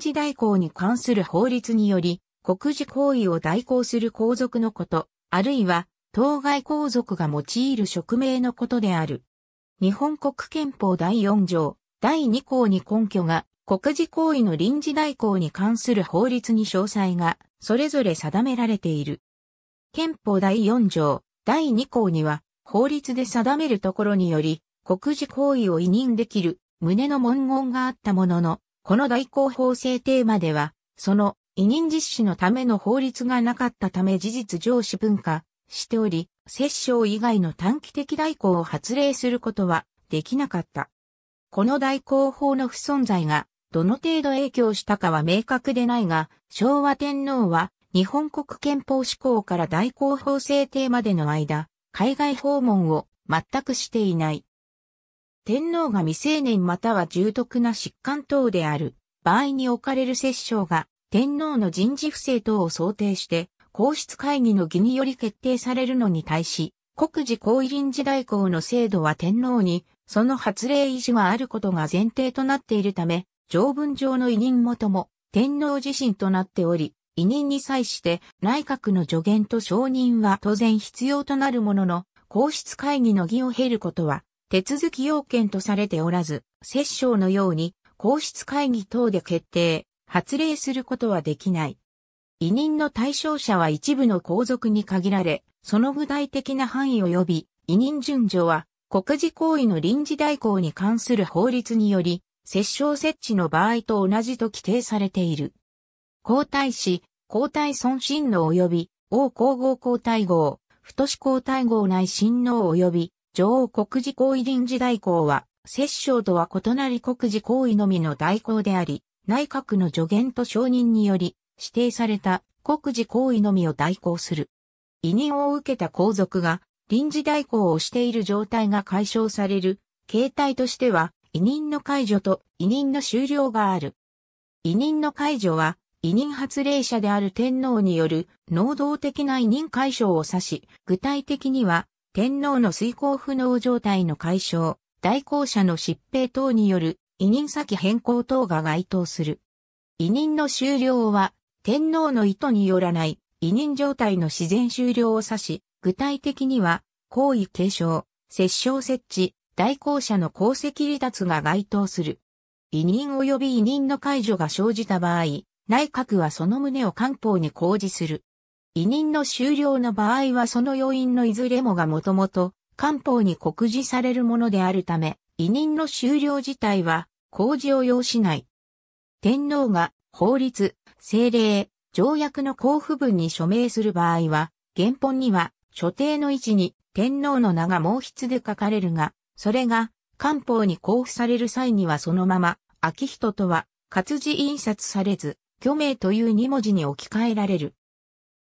事代行に関する法律により、国事行為を代行する皇族のこと、あるいは、当該皇族が用いる職名のことである。日本国憲法第4条、第2項に根拠が、国事行為の臨時代行に関する法律に詳細が、それぞれ定められている。憲法第4条、第2項には、法律で定めるところにより、国事行為を委任できる、旨の文言があったものの、この大広報制定までは、その委任実施のための法律がなかったため事実上司文化しており、摂政以外の短期的代行を発令することはできなかった。この代行法の不存在がどの程度影響したかは明確でないが、昭和天皇は日本国憲法施行から大広報制定までの間、海外訪問を全くしていない。天皇が未成年または重篤な疾患等である場合に置かれる摂政が天皇の人事不正等を想定して皇室会議の儀により決定されるのに対し、国事公臨時代行の制度は天皇にその発令維持があることが前提となっているため、条文上の委任元も天皇自身となっており、委任に際して内閣の助言と承認は当然必要となるものの、皇室会議の儀を経ることは手続き要件とされておらず、摂政のように皇室会議等で決定、発令することはできない。委任の対象者は一部の皇族に限られ、その具体的な範囲及び委任順序は国事行為の臨時代行に関する法律により、摂政設置の場合と同じと規定されている。皇太子、皇太孫親王及び王皇后皇太后、太子皇太后内親王及び女王国事行為臨時代行は、摂政とは異なり国事行為のみの代行であり、内閣の助言と承認により、指定された国事行為のみを代行する。委任を受けた皇族が、臨時代行をしている状態が解消される、形態としては、委任の解除と委任の終了がある。委任の解除は、委任発令者である天皇による能動的な委任解消を指し、具体的には、天皇の遂行不能状態の解消、代行者の疾病等による委任先変更等が該当する。委任の終了は、天皇の意図によらない委任状態の自然終了を指し、具体的には、皇位継承、摂政設置、代行者の功績離脱が該当する。委任及び委任の解除が生じた場合、内閣はその旨を官報に公示する。委任の終了の場合はその要因のいずれもがもともと官報に告示されるものであるため、委任の終了自体は公示を要しない。天皇が法律、政令、条約の交付文に署名する場合は、原本には所定の位置に天皇の名が毛筆で書かれるが、それが官報に交付される際にはそのまま、秋人とは活字印刷されず、虚名という2文字に置き換えられる。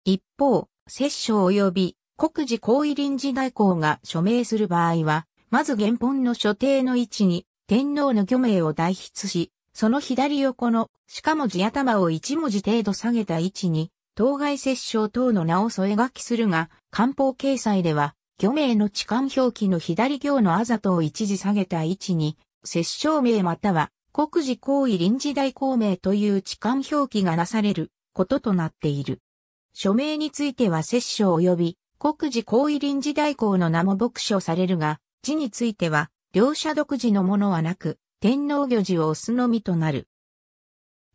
一方、摂政及び国事行為臨時代行が署名する場合は、まず原本の所定の位置に天皇の御名を代筆し、その左横のかも字頭を一文字程度下げた位置に、当該摂政等の名を添え書きするが、官報掲載では、御名の置換表記の左行のあざとを一時下げた位置に、摂政名または国事行為臨時代行名という置換表記がなされることとなっている。署名については摂政及び国事行為臨時代行の名も牧書されるが、字については、両者独自のものはなく、天皇御事を押すのみとなる。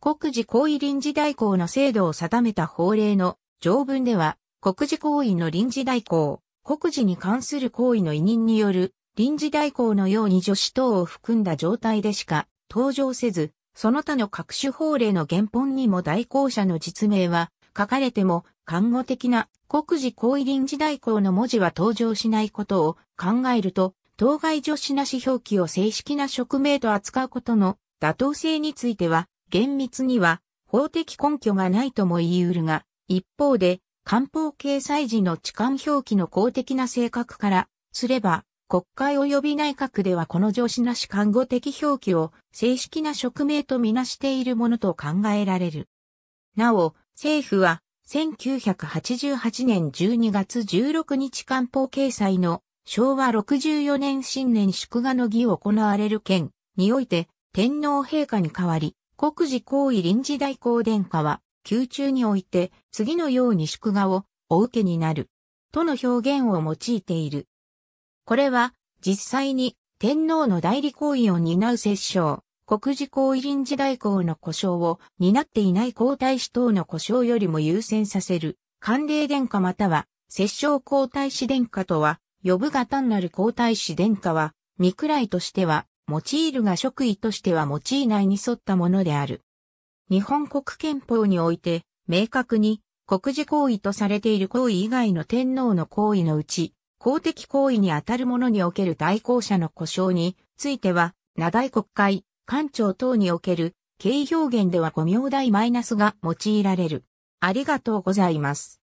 国事行為臨時代行の制度を定めた法令の条文では、国事行為の臨時代行、国事に関する行為の委任による臨時代行のように助手等を含んだ状態でしか登場せず、その他の各種法令の原本にも代行者の実名は書かれても看護的な国事行為臨時代行の文字は登場しないことを考えると、当該助詞なし表記を正式な職名と扱うことの妥当性については、厳密には法的根拠がないとも言い得るが、一方で、官報掲載時の置換表記の公的な性格からすれば、国会及び内閣ではこの上司なし看護的表記を正式な職名とみなしているものと考えられる。なお、政府は1988年12月16日官報掲載の昭和64年新年祝賀の儀を行われる件において天皇陛下に代わり国事行為臨時代行殿下は宮中において次のように祝賀をお受けになるとの表現を用いている。これは実際に天皇の代理行為を担う摂政、国事行為臨時代行の故障を担っていない皇太子等の故障よりも優先させる、官令殿下または、摂政皇太子殿下とは、呼ぶが単なる皇太子殿下は、未位としては、用いるが職位としては用いないに沿ったものである。日本国憲法において、明確に、国事行為とされている行為以外の天皇の行為のうち、公的行為にあたるものにおける代行者の故障については、名代国会、官庁等における、営表現では五名代マイナスが用いられる。ありがとうございます。